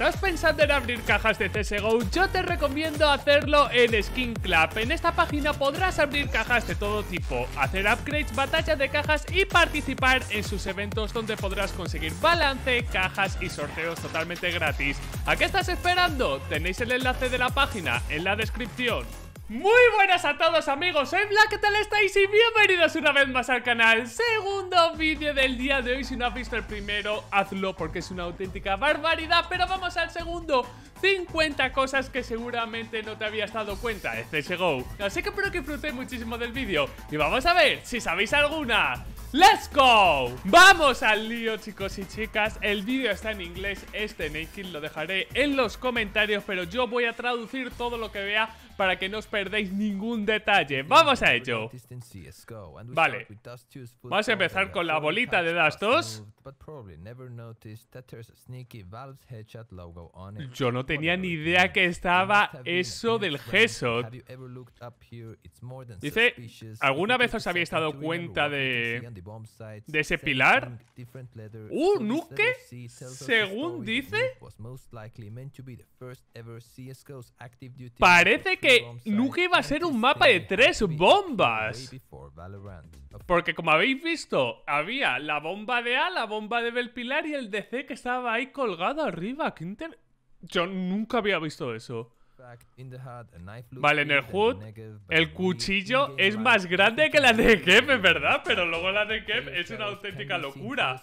estás pensando en abrir cajas de CSGO, yo te recomiendo hacerlo en Skin En esta página podrás abrir cajas de todo tipo, hacer upgrades, batallas de cajas y participar en sus eventos donde podrás conseguir balance, cajas y sorteos totalmente gratis. ¿A qué estás esperando? Tenéis el enlace de la página en la descripción. Muy buenas a todos amigos, soy Black, ¿qué tal estáis? Y bienvenidos una vez más al canal Segundo vídeo del día de hoy, si no has visto el primero, hazlo porque es una auténtica barbaridad Pero vamos al segundo, 50 cosas que seguramente no te habías dado cuenta de este CSGO Así que espero que disfrutéis muchísimo del vídeo Y vamos a ver si sabéis alguna ¡Let's go! Vamos al lío chicos y chicas El vídeo está en inglés, este naked lo dejaré en los comentarios Pero yo voy a traducir todo lo que vea para que no os perdáis ningún detalle. ¡Vamos a ello! Vale. Vamos a empezar con la bolita de Dastos. Yo no tenía ni idea que estaba eso del Headshot. Dice, ¿alguna vez os habéis dado cuenta de, de ese pilar? ¡Uh, nuque Según dice... Parece que Nunca iba a ser un mapa de tres bombas. Porque como habéis visto, había la bomba de A, la bomba de Belpilar y el C que estaba ahí colgado arriba. Yo nunca había visto eso. Vale, en el HUD el cuchillo es más grande que la de Kev, es verdad, pero luego la de Kev es una auténtica locura.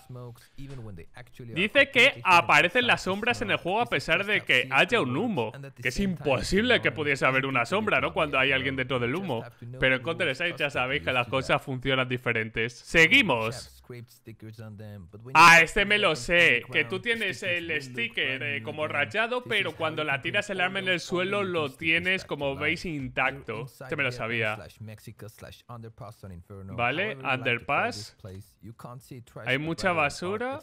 Dice que aparecen las sombras en el juego a pesar de que haya un humo, que es imposible que pudiese haber una sombra, ¿no? Cuando hay alguien dentro del humo. Pero en Counter-Strike ya sabéis que las cosas funcionan diferentes. ¡Seguimos! Ah, este me lo sé. Que tú tienes el sticker como rayado, pero cuando la tiras el arma en el suelo lo tienes, como veis, intacto. Este me lo sabía. Vale, underpass. Hay mucha basura.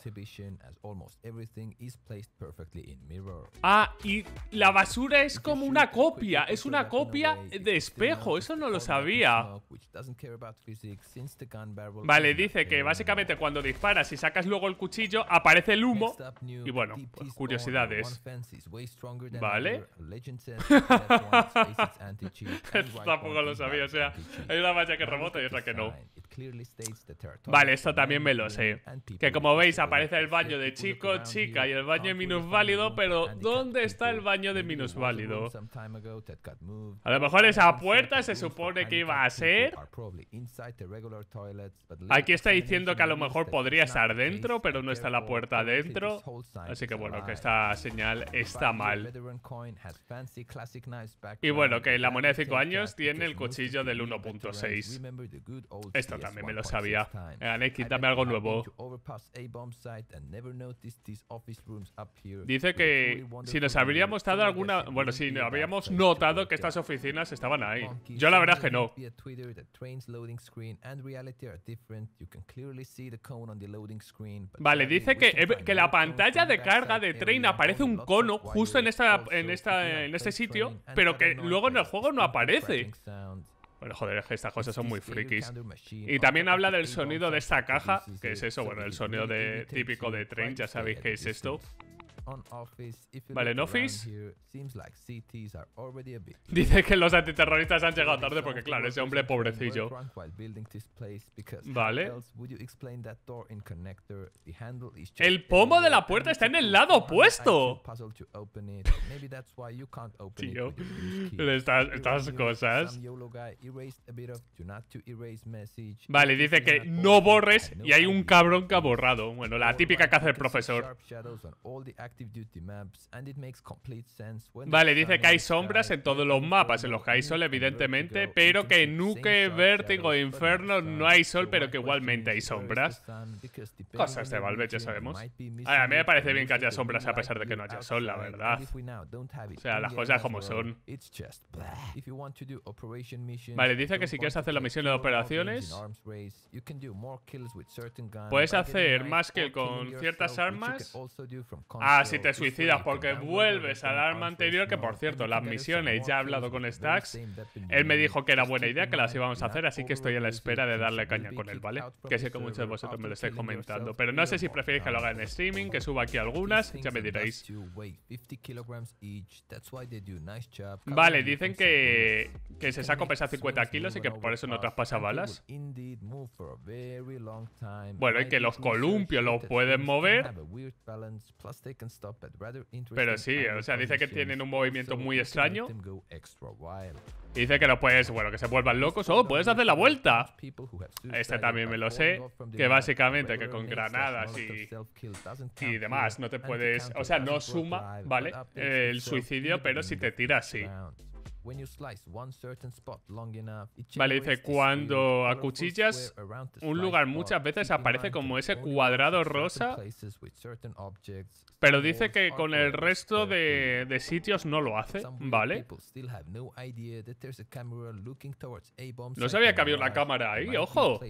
Ah, y la basura es como una copia. Es una copia de espejo. Eso no lo sabía. Vale, dice que básicamente cuando disparas y sacas luego el cuchillo, aparece el humo. Y bueno, pues, curiosidades. ¿Vale? Tampoco lo sabía, o sea, hay una valla que remota y otra que no. Vale, esto también me lo sé. Que como veis aparece el baño de chico, chica y el baño de minusválido, pero ¿dónde está el baño de minusválido? A lo mejor esa puerta se supone que iba a ser... Aquí está diciendo que a lo mejor podría estar dentro, pero no está la puerta dentro. Así que bueno, que esta señal está mal. Y bueno, que la moneda de 5 años tiene el cuchillo del 1.6. Esto también me lo sabía. Anex, quítame algo nuevo. Dice que si nos habríamos dado alguna... Bueno, si nos habríamos notado que estas oficinas estaban ahí. Yo la verdad que no. Vale, dice que, que la pantalla de carga de Train aparece un cono justo en, esta, en, esta, en este sitio, pero que luego en el juego no aparece. Bueno, joder, estas cosas son muy frikis. Y también habla del sonido de esta caja, que es eso, bueno, el sonido de, típico de tren. ya sabéis que es esto. Vale, en Office. Dice que los antiterroristas han llegado tarde porque, claro, ese hombre pobrecillo. Vale. El pomo de la puerta está en el lado opuesto. Tío, estas, estas cosas. Vale, dice que no borres y hay un cabrón que ha borrado. Bueno, la típica que hace el profesor. Vale, dice que hay sombras en todos los mapas, en los que hay sol evidentemente, pero que en Nuke, Vértigo Inferno no hay sol, pero que igualmente hay sombras. Cosas de Valve, ya sabemos. A, mí me parece bien que haya sombras a pesar de que no haya sol, la verdad. O sea, las cosas como son. Vale, dice que si quieres hacer la misión de operaciones, puedes hacer más que con ciertas armas a si te suicidas porque vuelves al arma anterior, que por cierto, las misiones, ya he hablado con Stax él me dijo que era buena idea, que las íbamos a hacer, así que estoy a la espera de darle caña con él, ¿vale? Que sé que muchos de vosotros me lo estáis comentando, pero no sé si preferís que lo haga en streaming, que suba aquí algunas, ya me diréis. Vale, dicen que, que se sacó pesa 50 kilos y que por eso no traspasa balas. Bueno, y que los columpios los pueden mover pero sí, o sea, dice que tienen un movimiento muy extraño. dice que no puedes, bueno, que se vuelvan locos. ¡Oh, puedes hacer la vuelta! Este también me lo sé. Que básicamente que con granadas y, y demás no te puedes... O sea, no suma, ¿vale? El suicidio, pero si te tiras, sí. Vale, dice, cuando acuchillas un lugar muchas veces aparece como ese cuadrado rosa, pero dice que con el resto de, sitios no lo hace, ¿vale? No sabía que había una cámara ahí, ojo.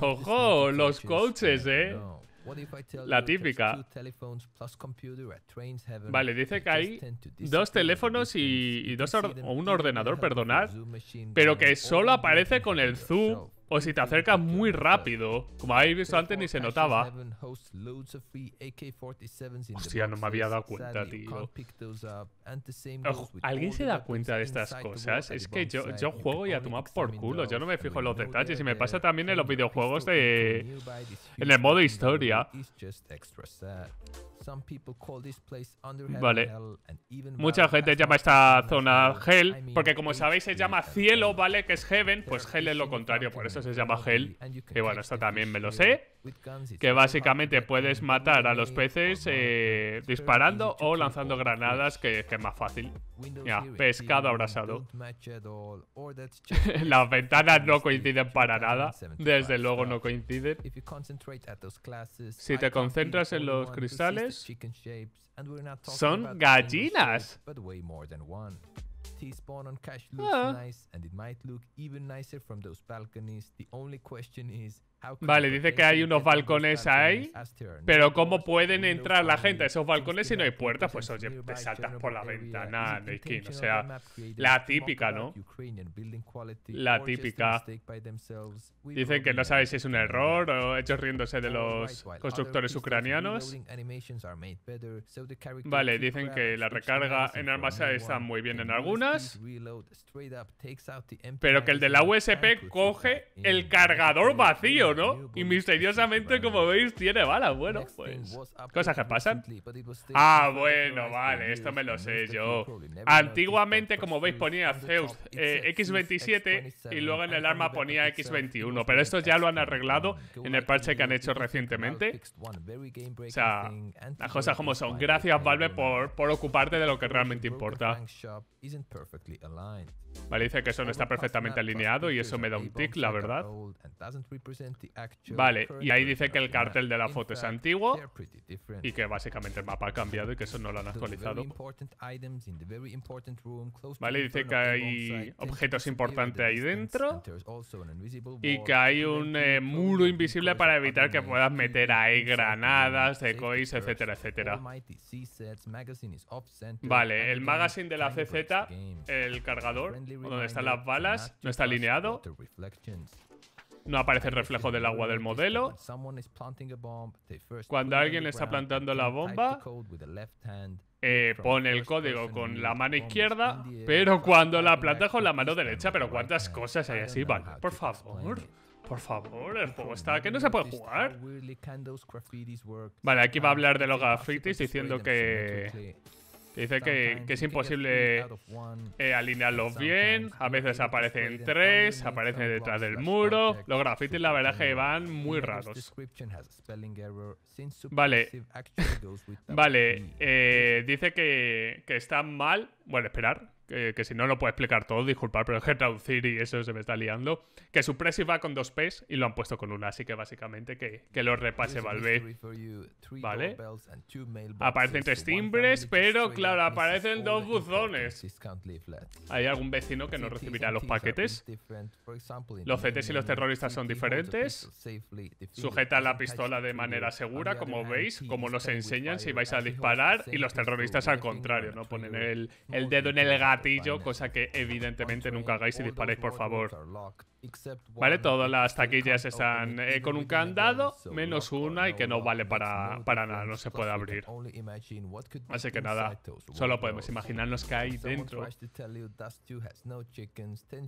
Ojo, los coaches, ¿eh? La típica. Vale, dice que hay dos teléfonos y, dos un ordenador, perdonad, pero que solo aparece con el zoom o si te acercas muy rápido, como habéis visto antes ni se notaba. Hostia, no me había dado cuenta, tío. ¿Alguien se da cuenta de estas cosas? Es que yo, yo juego y a tomar por culo, yo no me fijo en los detalles y me pasa también en los videojuegos de... en el modo historia. Vale. Mucha gente llama esta zona Hell, porque como sabéis se llama cielo, ¿vale? Que es Heaven, pues Hell es lo contrario, por eso se llama Hell. Y bueno, esto también me lo sé que básicamente puedes matar a los peces eh, disparando o lanzando granadas, que, es más fácil. Ya, pescado abrasado. Las ventanas no coinciden para nada, desde luego no coinciden. Si te concentras en los cristales, son gallinas. Ah. Ah. Vale, dice que hay unos balcones ahí, pero ¿cómo pueden entrar la gente a esos balcones si no hay puertas? Pues oye, te pues, saltas por la ventana, o sea, la típica, ¿no? La típica. Dicen que no sabéis si es un error o hechos riéndose de los constructores ucranianos. Vale, dicen que la recarga en armas está muy bien en algunas, pero que el de la USP coge el cargador vacío. Y misteriosamente, como veis, tiene balas. Bueno, pues. Cosas que pasan. Ah, bueno, vale, esto me lo sé yo. Antiguamente, como veis, ponía Zeus eh, X27 y luego en el arma ponía X21. Pero esto ya lo han arreglado en el parche que han hecho recientemente. O sea, las cosas como son. Gracias, Valve, por, por ocuparte de lo que realmente importa. Vale, dice que eso no está perfectamente alineado y eso me da un tic, la verdad. Vale, y ahí dice que el cartel de la foto es antiguo y que básicamente el mapa ha cambiado y que eso no lo han actualizado. Vale, dice que hay objetos importantes ahí dentro y que hay un eh, muro invisible para evitar que puedas meter ahí granadas, decoys, etcétera, etcétera. Vale, el magazine de la CZ, el cargador, donde están las balas, no está alineado. No aparece el reflejo del agua del modelo. Cuando alguien está plantando la bomba, eh, pone el código con la mano izquierda, pero cuando la planta con la mano derecha. Pero cuántas cosas hay así, vale. Por favor. Por favor, el juego está que no se puede jugar. Vale, aquí va a hablar de los grafitis diciendo que dice que, es imposible eh, alinearlos bien, a veces aparecen tres, aparecen detrás del muro. Los grafitis la verdad que van muy raros. Vale, vale, eh, dice que, que están mal. Bueno, esperar, eh, que si no lo puedo explicar todo, disculpad pero es que traducir y eso se me está liando. Que su presi va con dos P's y lo han puesto con una, así que básicamente que, que lo repase Valve. ¿Vale? Aparecen tres timbres, pero claro, aparecen dos buzones. Hay algún vecino que no recibirá los paquetes. Los CTs y los terroristas son diferentes. Sujeta la pistola de manera segura, como veis, como nos enseñan si vais a disparar. Y los terroristas al contrario, ¿no? Ponen el, el dedo en el gato cosa que evidentemente nunca hagáis si disparáis, por favor. Vale, todas las taquillas están eh, con un candado, menos una y que no vale para, para nada, no se puede abrir. Así que nada, solo podemos imaginarnos que hay dentro.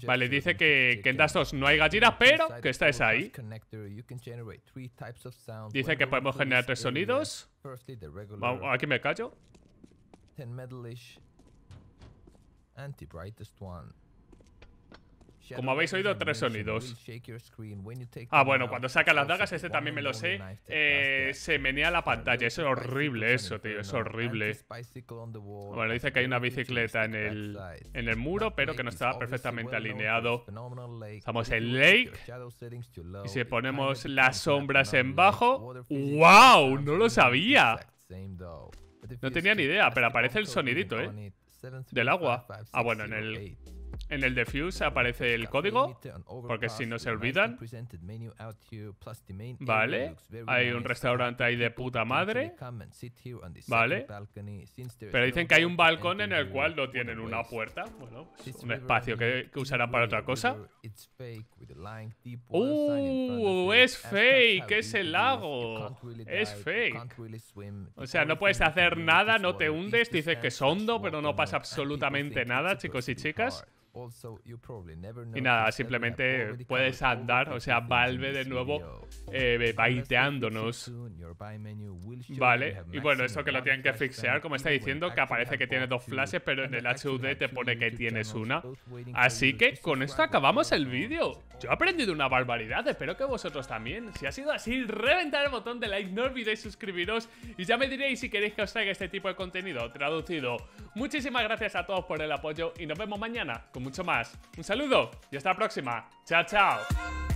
Vale, dice que, en Dust 2 no hay gallinas, pero que esta es ahí. Dice que podemos generar tres sonidos. Aquí me callo. Como habéis oído, tres sonidos. Ah, bueno, cuando saca las dagas, este también me lo sé. Eh, se menea la pantalla. Es horrible eso, tío. Es horrible. Bueno, dice que hay una bicicleta en el, en el muro, pero que no está perfectamente alineado. Estamos en Lake. Y si ponemos las sombras en bajo... ¡Wow! No lo sabía. No tenía ni idea, pero aparece el sonidito, ¿eh? Del agua. Ah, bueno, en el en el defuse aparece el código, porque si no se olvidan. Vale, hay un restaurante ahí de puta madre. Vale, pero dicen que hay un balcón en el cual no tienen una puerta. Bueno, un espacio que, que, usarán para otra cosa. ¡Uh! Es fake, es el lago. Es fake. O sea, no puedes hacer nada, no te hundes. Dices que es hondo, pero no pasa absolutamente nada, chicos y chicas. Y nada, simplemente puedes andar, o sea, Valve de nuevo eh, baiteándonos. Vale, y bueno, eso que lo tienen que fixear, como está diciendo, que aparece que tiene dos flashes, pero en el HUD te pone que tienes una. Así que con esto acabamos el vídeo. Yo he aprendido una barbaridad, espero que vosotros también. Si ha sido así, reventad el botón de like, no olvidéis suscribiros y ya me diréis si queréis que os traiga este tipo de contenido traducido. Muchísimas gracias a todos por el apoyo y nos vemos mañana mucho más. Un saludo y hasta la próxima. Chao, chao.